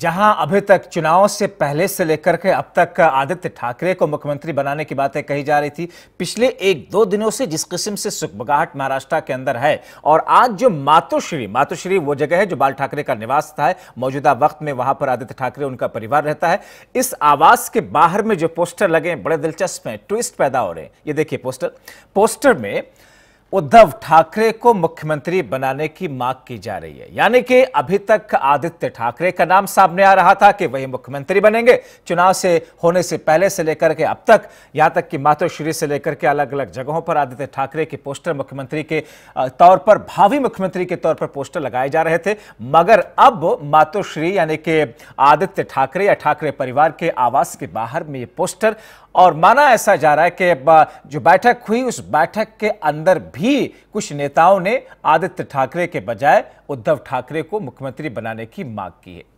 जहां अभी तक चुनाव से पहले से लेकर के अब तक आदित्य ठाकरे को मुख्यमंत्री बनाने की बातें कही जा रही थी पिछले एक दो दिनों से जिस किस्म से सुखबगाहट महाराष्ट्र के अंदर है और आज जो मातोश्री मातोश्री वो जगह है जो बाल ठाकरे का निवास था मौजूदा वक्त में वहां पर आदित्य ठाकरे उनका परिवार रहता है इस आवास के बाहर में जो पोस्टर लगे बड़े दिलचस्प हैं ट्विस्ट पैदा हो रहे हैं ये देखिए पोस्टर पोस्टर में उद्धव ठाकरे को मुख्यमंत्री बनाने की मांग की जा रही है यानी कि अभी तक आदित्य ठाकरे का नाम सामने आ रहा था कि वही मुख्यमंत्री बनेंगे चुनाव से होने से पहले से लेकर के अब तक यहां तक कि मातोश्री से लेकर के अलग अलग जगहों पर आदित्य ठाकरे के पोस्टर मुख्यमंत्री के तौर पर भावी मुख्यमंत्री के तौर पर पोस्टर लगाए जा रहे थे मगर अब मातोश्री यानी कि आदित्य ठाकरे या ठाकरे परिवार के आवास के बाहर में ये पोस्टर और माना ऐसा जा रहा है कि जो बैठक हुई उस बैठक के अंदर भी भी कुछ नेताओं ने आदित्य ठाकरे के बजाय उद्धव ठाकरे को मुख्यमंत्री बनाने की मांग की है